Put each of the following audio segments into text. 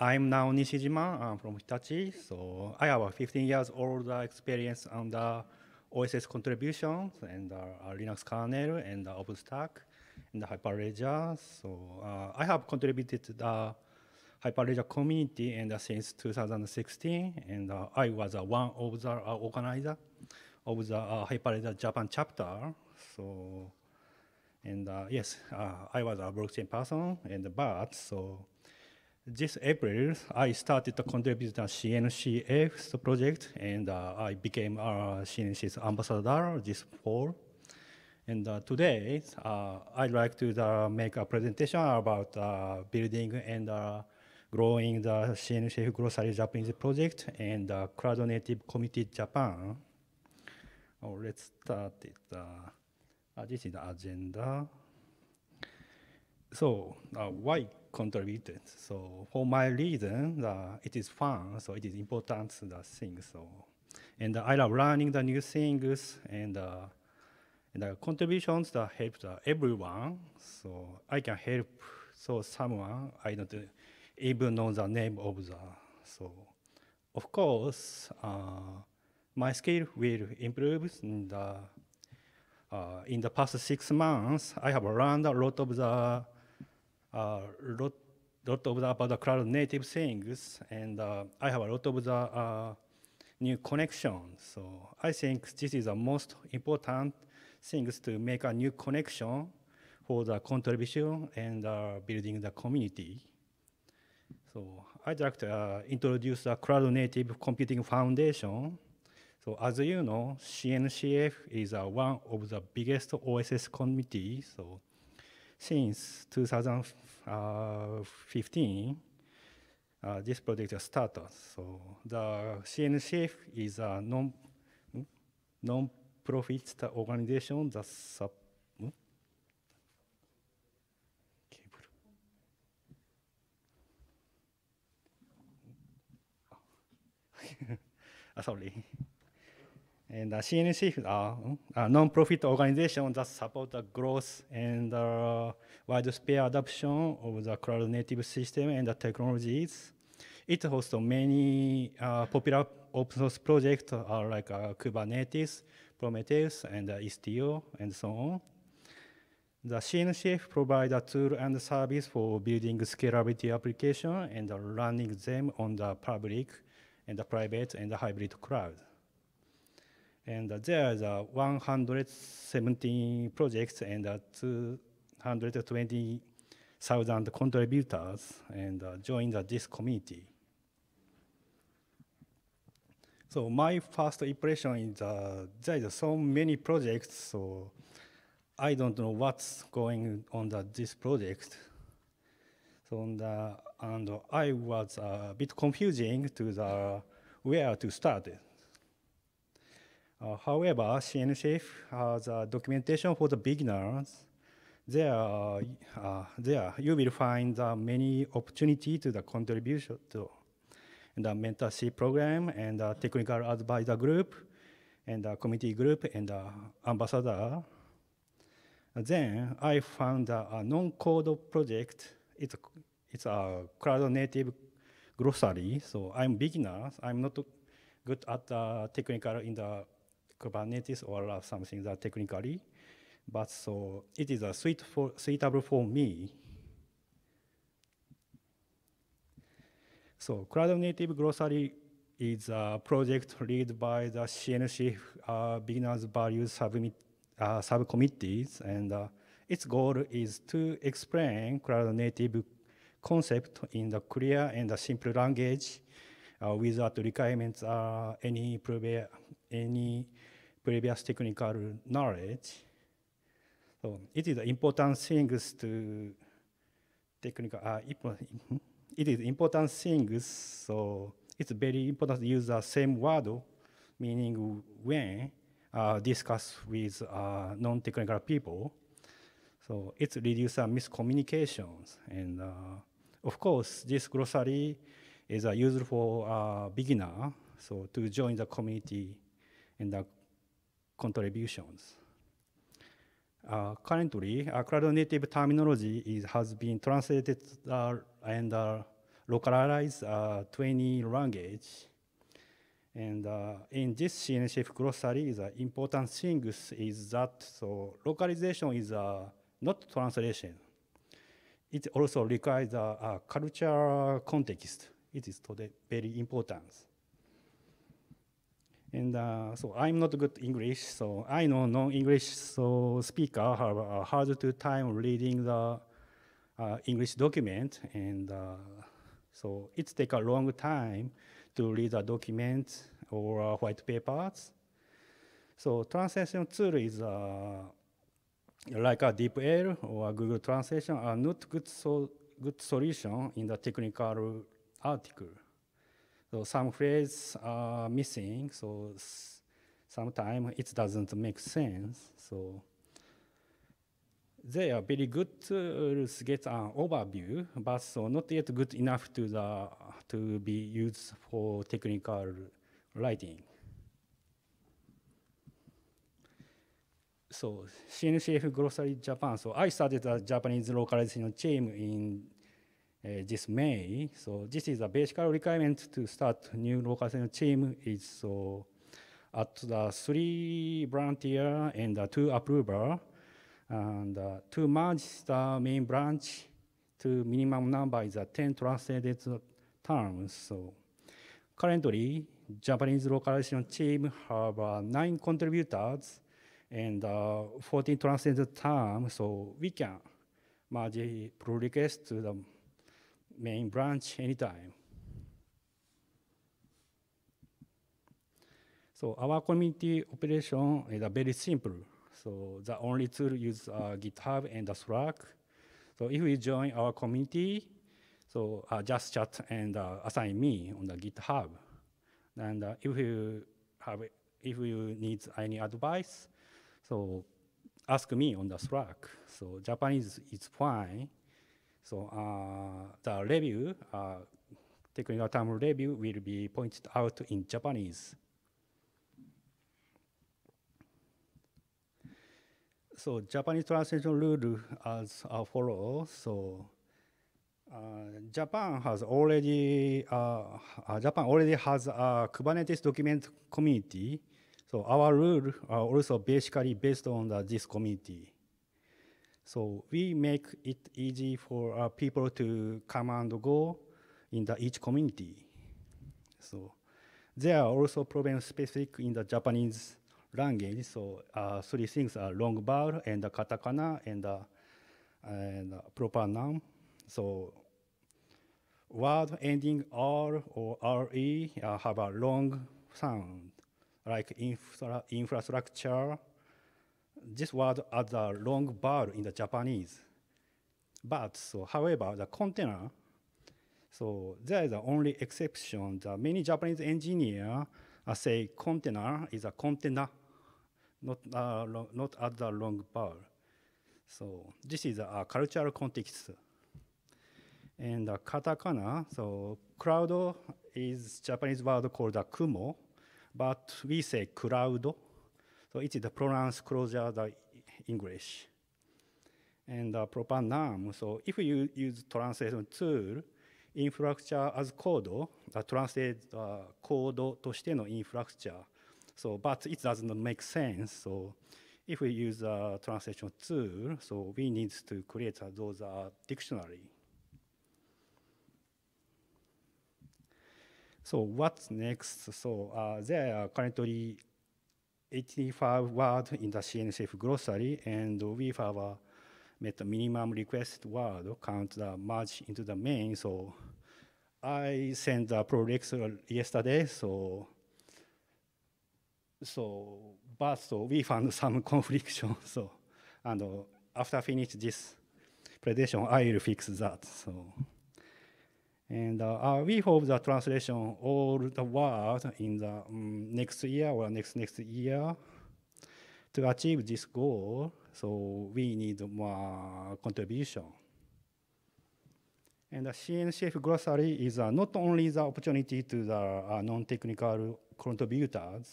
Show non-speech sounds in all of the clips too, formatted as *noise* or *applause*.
I'm now Nishijima. I'm from Hitachi. So I have 15 years old experience on the OSS contributions and uh, Linux kernel and uh, OpenStack and the Hyperledger. So uh, I have contributed to the Hyperledger community and uh, since 2016, and uh, I was uh, one of the uh, organizer of the uh, Hyperledger Japan chapter. So, and yes, I was a blockchain person, and but so this April, I started to contribute to CNCF's project, and uh, I became a uh, CNCF ambassador this fall. And uh, today, uh, I'd like to uh, make a presentation about building and growing the CNCF Grocery Japanese project and uh, Cloud Native Committee Japan. Oh, let's start it. this is the agenda. So, why contributed. So for my reason, uh, it is fun, so it is important the uh, thing. So, and uh, I love learning the new things and, uh, and the contributions that help uh, everyone. So I can help so someone I don't even know the name of the. So of course, uh, my skill will improve in the, in the past six months. I have learned a lot of the a lot, lot of the, about the cloud native things, and uh, I have a lot of the new connections. So I think this is the most important things to make a new connection for the contribution and uh, building the community. So I'd like to uh, introduce the Cloud Native Computing Foundation. So as you know, CNCF is uh, one of the biggest OSS community. So since 2015, uh, this project started. So the CNCF is a non hmm, non-profit organization that sub hmm? *laughs* ah, sorry. And uh, CNC, uh, a uh, uh, non-profit organization that supports the growth and uh, widespread adoption of the cloud-native system and the technologies. It hosts many uh, popular open source projects uh, like uh, Kubernetes, Prometheus, and uh, Istio, and so on. The CNCF provides a tool and service for building scalability applications and running them on the public and the private and the hybrid cloud. And there uh, 117 projects and uh, 220,000 contributors and uh, joined this committee. So my first impression is uh, there are so many projects, so I don't know what's going on the, this project. So the, uh, and I was a bit confusing to the where to start. Uh, however, CNCF has a documentation for the beginners. There, uh, there you will find uh, many opportunity to the contribution to the mentorship program and the uh, technical advisor group and the committee group and the ambassador. Then I found a non-code project. It's a, it's a cloud native grocery. So I'm beginner. I'm not good at the uh, technical in the Kubernetes or something that technically, but so it is a suit for, suitable for me. So Cloud Native Glossary is a project led by the CNC uh, Beginners Values submit, uh, Subcommittees, and uh, its goal is to explain Cloud Native concept in the clear and the simple language uh, without requirements uh, any previous any previous technical knowledge. So it is important things to technical, uh, mm-hmm. it is important things, so it's very important to use the same word, meaning when uh, discuss with uh, non-technical people. So it reduces miscommunications. And uh, of course, this glossary is uh, useful for beginner, so to join the community and the contributions. Uh, currently, uh, cloud native terminology is, has been translated uh, and uh, localized uh, to any language. And uh, in this CNCF glossary, the important thing is that so localization is not translation. It also requires a, cultural context. It is today very important. And uh, so I'm not good English, so I know non-English so speaker have a hard time reading the uh, English document, and uh, so it take a long time to read a document or uh, white papers. So translation tool is uh, like a DeepL or Google Translation are not good so good solution in the technical article. So some phrases are missing, so sometimes it doesn't make sense. So they are very good to uh, get an overview, but so not yet good enough to, the, to be used for technical writing. So CNCF Glossary Japan, so I started a Japanese localization team in uh, this May. So this is a basic requirement to start new local team is so at the three volunteer and the two approver and uh, to merge the main branch to minimum number is a uh, 10 translated terms. So currently, Japanese localization team have uh, nine contributors and uh, 14 translated terms. So we can merge pull uh, to the main branch anytime. So our community operation is very simple. So the only tool is uh, GitHub and the Slack. So if you join our community, so uh, just chat and uh, assign me on the GitHub. And uh, if you have, if you need any advice, so ask me on the Slack. So Japanese is fine. So uh, the review, uh, technical term review will be pointed out in Japanese. So Japanese translation rule as a uh, follows. So uh, Japan has already uh, Japan already has a Kubernetes document community. So our rule are also basically based on the, this community. So we make it easy for uh, people to come and go in the each community. So there are also problems specific in the Japanese language. So uh, three things are long vowel and the katakana and the, uh, and the proper noun. So word ending R or RE uh, have a long sound, like infra infrastructure, this word as a long vowel in the Japanese. But so, however, the container, so there is the only exception. The many Japanese engineers uh, say container is a container, not uh, not as a long vowel. So this is a, cultural context. And uh, katakana, so cloud is Japanese word called a kumo, but we say cloud. So it's the pronouns closer the English. And the p r o p a n noun. So if you use translation tool, イ r フ c t u r e as code, the translate t h code としてのイ r フ c t u r e So, but it doesn't make sense. So, if we use a translation tool, so we need to create those uh, dictionary. So what's next? So uh, there are currently 85 word in the CNCF glossary, and we have uh, met the minimum request word count the merge into the main. So I sent the project uh, yesterday. So so but so we found *laughs* some confliction. So and uh, after finish this presentation, I will fix that. So. And uh, uh, we hope the translation all the world in the um, next year or next next year to achieve this goal. So we need more contribution. And the CNCF glossary is uh, not only the opportunity to the uh, non-technical contributors.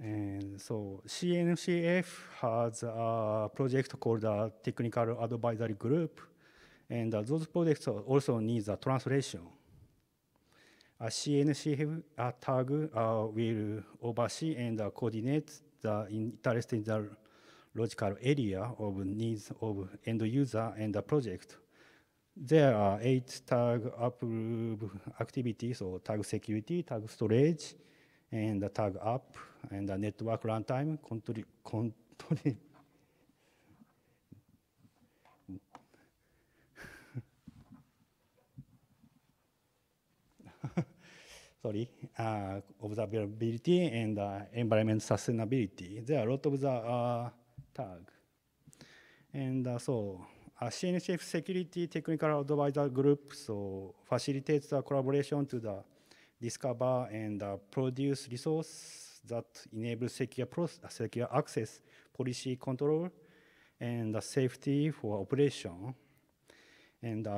And so CNCF has a project called the Technical Advisory Group and uh, those projects also need the translation. A CNC tag uh, will oversee and uh, coordinate the interest in the logical area of needs of end user and the project. There are eight tag approved activities, or tag security, tag storage, and the tag up, and the network runtime, contrib *laughs* sorry, uh, observability and uh, environment sustainability. There are a lot of the uh, tag. And uh, so uh, CNCF Security Technical Advisor Group so facilitates the collaboration to the discover and uh, produce resource that enable secure, secure access, policy control, and the uh, safety for operation and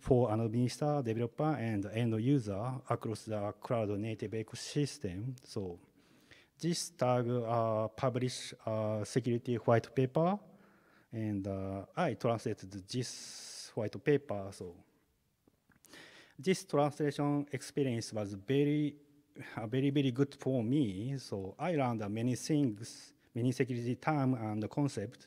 for administrator, developer, and end user across the cloud native ecosystem. So this tag uh, published security white paper, and uh, I translated this white paper. So this translation experience was very, very, very good for me. So I learned many things, many security term and concept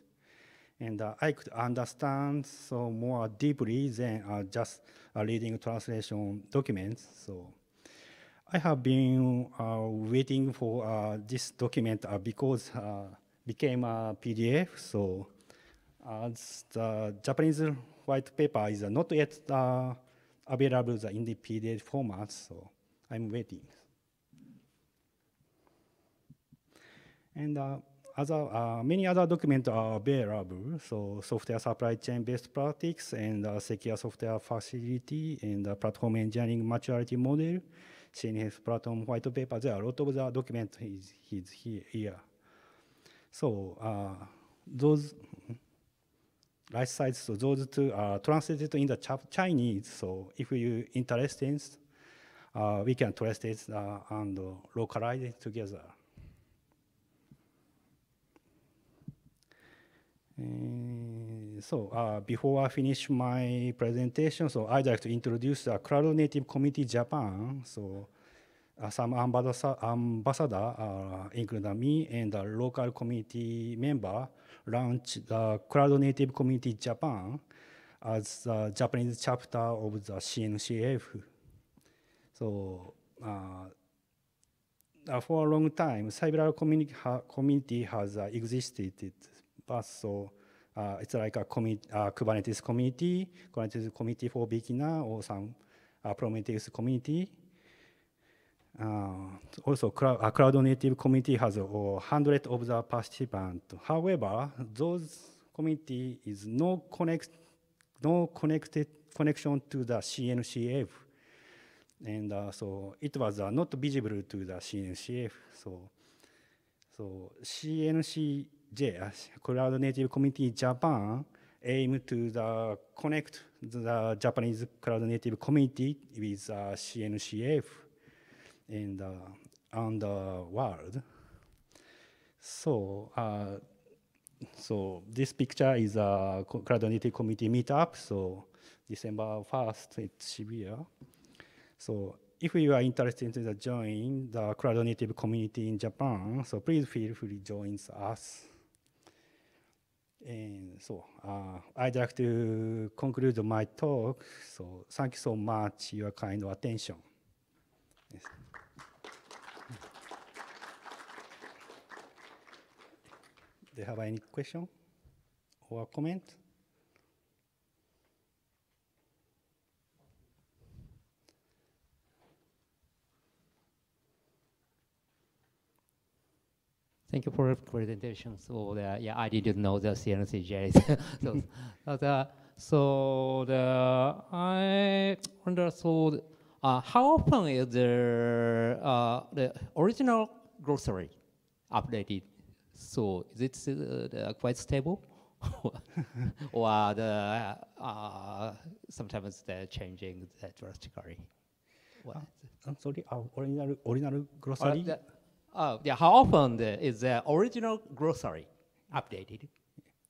and uh, I could understand so more deeply than uh, just uh, reading translation documents. So I have been uh, waiting for uh, this document uh, because uh, became a PDF. So the Japanese white paper is not yet available in the PDF format. So I'm waiting. And other, uh, many other documents are available. So software supply chain best practice and uh, secure software facility and uh, platform engineering maturity model, CNS platform white paper. There are a lot of the documents is, is here. So uh, those right sides, so those two are translated in the Chinese. So if you interested, uh, we can translate uh, and localize it together. so uh, before I finish my presentation, so I'd like to introduce uh, Cloud Native Community Japan. So uh, some ambassador, ambassador uh, including me and the local community member launched the Cloud Native Community Japan as the Japanese chapter of the CNCF. So uh, uh, for a long time, several community, ha community has uh, existed, but so uh, it's like a uh, Kubernetes community, Kubernetes community for beginner or some uh, Prometheus community. Uh, also, cloud, cloud, native community has uh, 100 of the participants. However, those community is no connect, no connected connection to the CNCF, and uh, so it was uh, not visible to the CNCF. So, so CNC JS, Cloud Native Community Japan, aim to the connect the Japanese Cloud Native community with uh, CNCF and uh, on the world. So, uh, so this picture is a Cloud Native community meetup. So December 1st at Shibuya. So if you are interested in the join the Cloud Native community in Japan, so please feel free to join us. And so uh, I'd like to conclude my talk. So thank you so much for your kind attention. Yes. Do you have any question or comment? Thank you for the presentation. So yeah, I didn't know the CNCJs. *laughs* so, so, uh, so the, I understood uh, how often is the, uh, the original glossary updated? So is it uh, quite stable? *laughs* or the, uh, sometimes they're changing drastically? What? Uh, I'm sorry, original, original glossary? Oh, yeah. How often the, is the original grocery updated?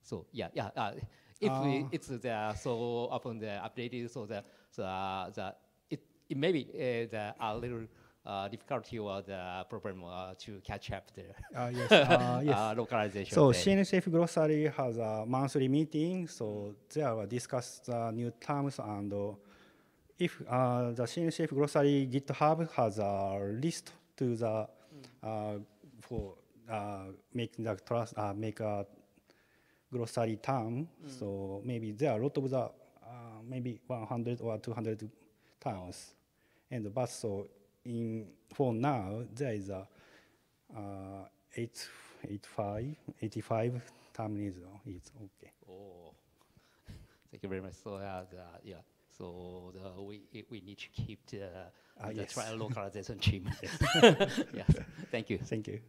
So yeah, yeah. Uh, if uh. We, it's the, so often the updated, so the the, the it, it may be uh, the, a little uh, difficulty or the problem uh, to catch up the uh, *laughs* yes, uh, yes. localization. So then. CNCF grocery has a monthly meeting, so they will discuss the new terms and uh, if uh, the CNCF grocery GitHub has a list to the uh, for uh, making the trust, uh, make a grocery town. Mm. So maybe there are a lot of the maybe 100 or 200 towns, and but so in for now there is a uh, 8, 85, 85 terminals. It's okay. Oh, *laughs* thank you very much. So yeah, the, yeah. So the, we we need to keep the, ah, the yes. trial localization team. yes. *laughs* Thank you. Thank you.